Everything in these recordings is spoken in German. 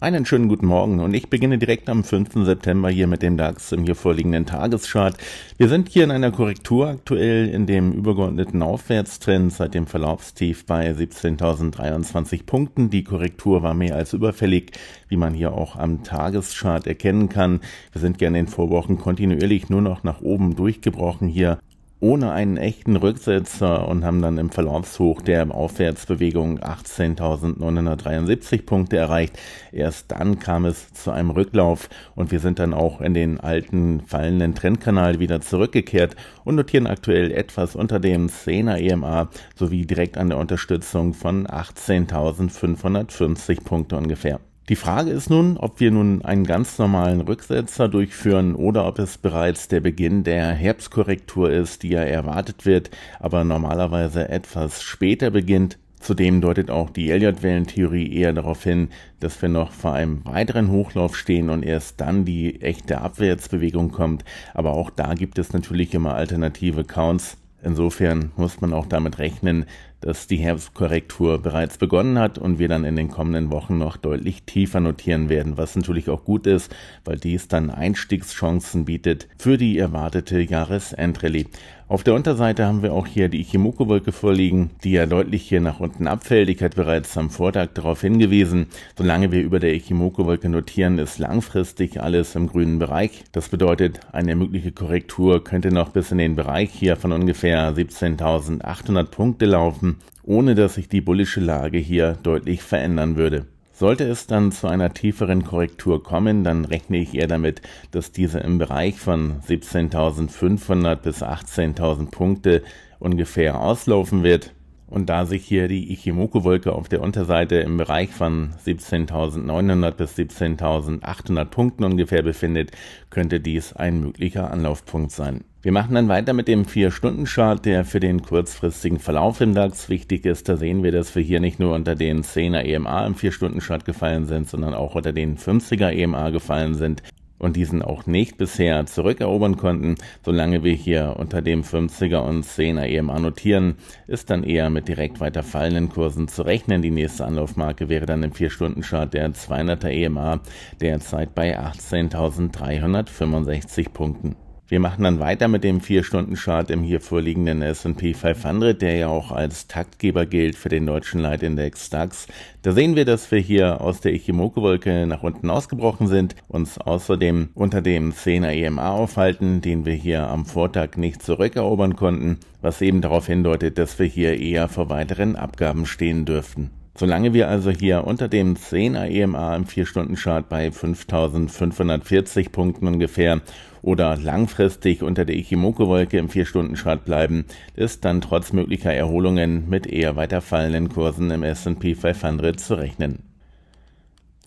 Einen schönen guten Morgen und ich beginne direkt am 5. September hier mit dem DAX im hier vorliegenden Tageschart. Wir sind hier in einer Korrektur aktuell in dem übergeordneten Aufwärtstrend seit dem Verlaufstief bei 17.023 Punkten. Die Korrektur war mehr als überfällig, wie man hier auch am Tageschart erkennen kann. Wir sind gerne in den Vorwochen kontinuierlich nur noch nach oben durchgebrochen hier ohne einen echten Rücksetzer und haben dann im Verlaufshoch der Aufwärtsbewegung 18.973 Punkte erreicht. Erst dann kam es zu einem Rücklauf und wir sind dann auch in den alten fallenden Trendkanal wieder zurückgekehrt und notieren aktuell etwas unter dem 10er EMA sowie direkt an der Unterstützung von 18.550 Punkte ungefähr. Die Frage ist nun, ob wir nun einen ganz normalen Rücksetzer durchführen oder ob es bereits der Beginn der Herbstkorrektur ist, die ja erwartet wird, aber normalerweise etwas später beginnt. Zudem deutet auch die Elliott-Wellentheorie eher darauf hin, dass wir noch vor einem weiteren Hochlauf stehen und erst dann die echte Abwärtsbewegung kommt. Aber auch da gibt es natürlich immer alternative Counts. Insofern muss man auch damit rechnen, dass die Herbstkorrektur bereits begonnen hat und wir dann in den kommenden Wochen noch deutlich tiefer notieren werden, was natürlich auch gut ist, weil dies dann Einstiegschancen bietet für die erwartete Jahresendrallye. Auf der Unterseite haben wir auch hier die Ichimoku-Wolke vorliegen, die ja deutlich hier nach unten abfällt. Ich hatte bereits am Vortag darauf hingewiesen, solange wir über der Ichimoku-Wolke notieren, ist langfristig alles im grünen Bereich. Das bedeutet, eine mögliche Korrektur könnte noch bis in den Bereich hier von ungefähr 17.800 Punkte laufen, ohne dass sich die bullische Lage hier deutlich verändern würde. Sollte es dann zu einer tieferen Korrektur kommen, dann rechne ich eher damit, dass diese im Bereich von 17.500 bis 18.000 Punkte ungefähr auslaufen wird. Und da sich hier die Ichimoku-Wolke auf der Unterseite im Bereich von 17.900 bis 17.800 Punkten ungefähr befindet, könnte dies ein möglicher Anlaufpunkt sein. Wir machen dann weiter mit dem 4-Stunden-Chart, der für den kurzfristigen Verlauf im DAX wichtig ist. Da sehen wir, dass wir hier nicht nur unter den 10er EMA im 4-Stunden-Chart gefallen sind, sondern auch unter den 50er EMA gefallen sind und diesen auch nicht bisher zurückerobern konnten. Solange wir hier unter dem 50er und 10er EMA notieren, ist dann eher mit direkt weiter fallenden Kursen zu rechnen. Die nächste Anlaufmarke wäre dann im 4-Stunden-Chart der 200er EMA, derzeit bei 18.365 Punkten. Wir machen dann weiter mit dem 4-Stunden-Chart im hier vorliegenden S&P 500, der ja auch als Taktgeber gilt für den deutschen Leitindex DAX. Da sehen wir, dass wir hier aus der Ichimoku-Wolke nach unten ausgebrochen sind, uns außerdem unter dem 10er EMA aufhalten, den wir hier am Vortag nicht zurückerobern konnten, was eben darauf hindeutet, dass wir hier eher vor weiteren Abgaben stehen dürften. Solange wir also hier unter dem 10er EMA im 4-Stunden-Chart bei 5540 Punkten ungefähr oder langfristig unter der Ichimoku-Wolke im 4-Stunden-Chart bleiben, ist dann trotz möglicher Erholungen mit eher weiter fallenden Kursen im S&P 500 zu rechnen.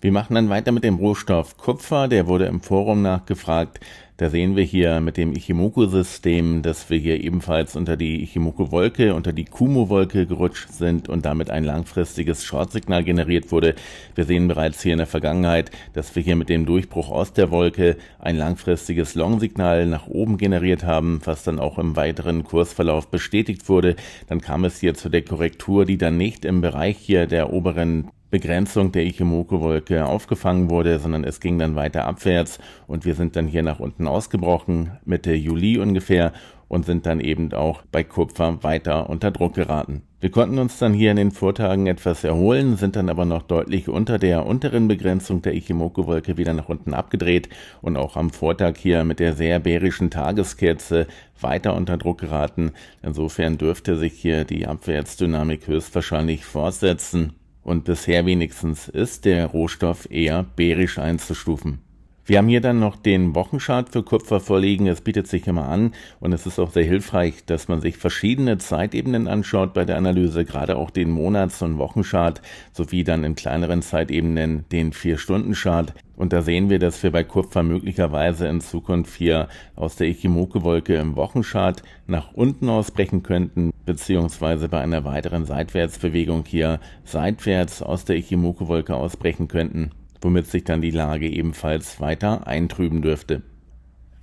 Wir machen dann weiter mit dem Rohstoff Kupfer, der wurde im Forum nachgefragt. Da sehen wir hier mit dem Ichimoku-System, dass wir hier ebenfalls unter die Ichimoku-Wolke, unter die Kumo-Wolke gerutscht sind und damit ein langfristiges Short-Signal generiert wurde. Wir sehen bereits hier in der Vergangenheit, dass wir hier mit dem Durchbruch aus der Wolke ein langfristiges Long-Signal nach oben generiert haben, was dann auch im weiteren Kursverlauf bestätigt wurde. Dann kam es hier zu der Korrektur, die dann nicht im Bereich hier der oberen Begrenzung der Ichimoku-Wolke aufgefangen wurde, sondern es ging dann weiter abwärts und wir sind dann hier nach unten ausgebrochen, Mitte Juli ungefähr, und sind dann eben auch bei Kupfer weiter unter Druck geraten. Wir konnten uns dann hier in den Vortagen etwas erholen, sind dann aber noch deutlich unter der unteren Begrenzung der Ichimoku-Wolke wieder nach unten abgedreht und auch am Vortag hier mit der sehr bärischen Tageskerze weiter unter Druck geraten. Insofern dürfte sich hier die Abwärtsdynamik höchstwahrscheinlich fortsetzen und bisher wenigstens ist der Rohstoff eher bärisch einzustufen. Wir haben hier dann noch den Wochenchart für Kupfer vorliegen. Es bietet sich immer an und es ist auch sehr hilfreich, dass man sich verschiedene Zeitebenen anschaut bei der Analyse, gerade auch den Monats- und Wochenchart sowie dann in kleineren Zeitebenen den Vier-Stunden-Chart. Und da sehen wir, dass wir bei Kupfer möglicherweise in Zukunft hier aus der ichimoku wolke im Wochenchart nach unten ausbrechen könnten, beziehungsweise bei einer weiteren Seitwärtsbewegung hier seitwärts aus der ichimoku wolke ausbrechen könnten, womit sich dann die Lage ebenfalls weiter eintrüben dürfte.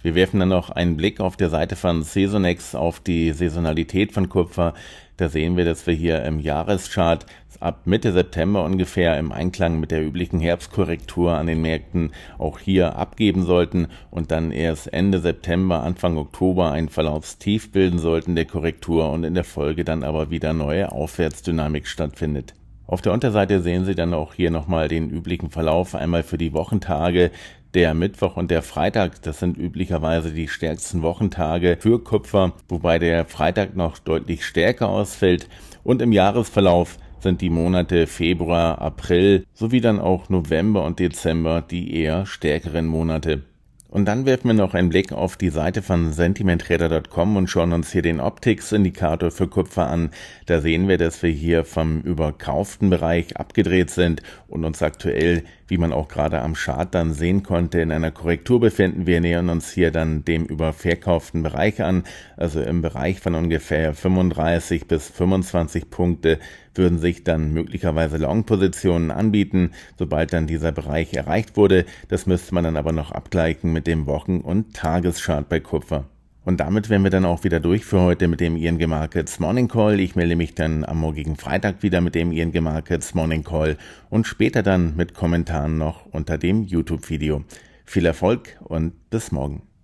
Wir werfen dann noch einen Blick auf der Seite von Saisonex auf die Saisonalität von Kupfer. Da sehen wir, dass wir hier im Jahreschart ab Mitte September ungefähr im Einklang mit der üblichen Herbstkorrektur an den Märkten auch hier abgeben sollten und dann erst Ende September, Anfang Oktober ein Verlaufstief bilden sollten der Korrektur und in der Folge dann aber wieder neue Aufwärtsdynamik stattfindet. Auf der Unterseite sehen Sie dann auch hier nochmal den üblichen Verlauf einmal für die Wochentage. Der Mittwoch und der Freitag, das sind üblicherweise die stärksten Wochentage für Kupfer, wobei der Freitag noch deutlich stärker ausfällt. Und im Jahresverlauf sind die Monate Februar, April sowie dann auch November und Dezember die eher stärkeren Monate. Und dann werfen wir noch einen Blick auf die Seite von sentimenträder.com und schauen uns hier den Optics-Indikator für Kupfer an. Da sehen wir, dass wir hier vom überkauften Bereich abgedreht sind und uns aktuell, wie man auch gerade am Chart dann sehen konnte, in einer Korrektur befinden. Wir nähern uns hier dann dem überverkauften Bereich an, also im Bereich von ungefähr 35 bis 25 Punkte würden sich dann möglicherweise Long-Positionen anbieten, sobald dann dieser Bereich erreicht wurde. Das müsste man dann aber noch abgleichen mit dem Wochen- und Tageschart bei Kupfer. Und damit wären wir dann auch wieder durch für heute mit dem ING Markets Morning Call. Ich melde mich dann am morgigen Freitag wieder mit dem ING Markets Morning Call und später dann mit Kommentaren noch unter dem YouTube-Video. Viel Erfolg und bis morgen.